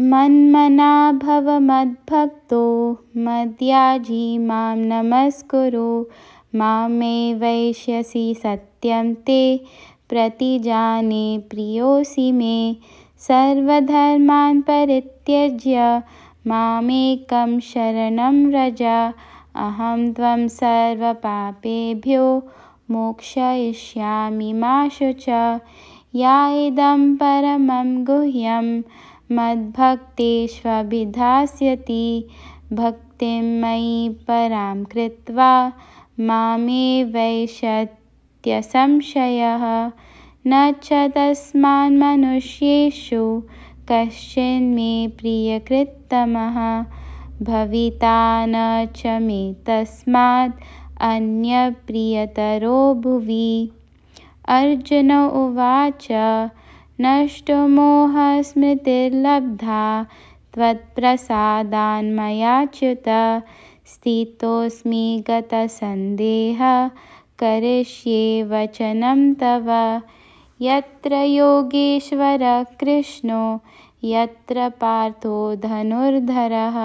मन्मना भव मद्भक्तो मद्याजी मां नमस्कुरु मां मे वैश्यसि सत्यं ते प्रतिजाने प्रियोऽसि मे सर्वधर्मान् परित्यज्य मामेकं शरणं व्रज अहं त्वं सर्वपापेभ्यो मोक्षयिष्यामि माशु च या इदं परमं गुह्यं मद्भक्तेष्वभिधास्यति भक्ति मयि मे कृत्वा संशय न च तस्मान्मनुष्येषु कश्चिन्मे प्रियकृत्तमः भविता न च मे तस्मात् प्रियतरो भुवि अर्जुन उवाच नष्टमोहस्मृतिर्लब्धा त्वत्प्रसादान्मयाच्युत स्थितोऽस्मि गतसन्देह करिष्ये वचनं तव यत्र योगेश्वर कृष्णो यत्र पार्थो धनुर्धरः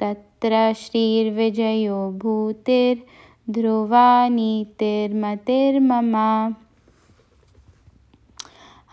तत्र श्रीर्विजयो भूतिर्ध्रुवा नीतिर्मतिर्ममा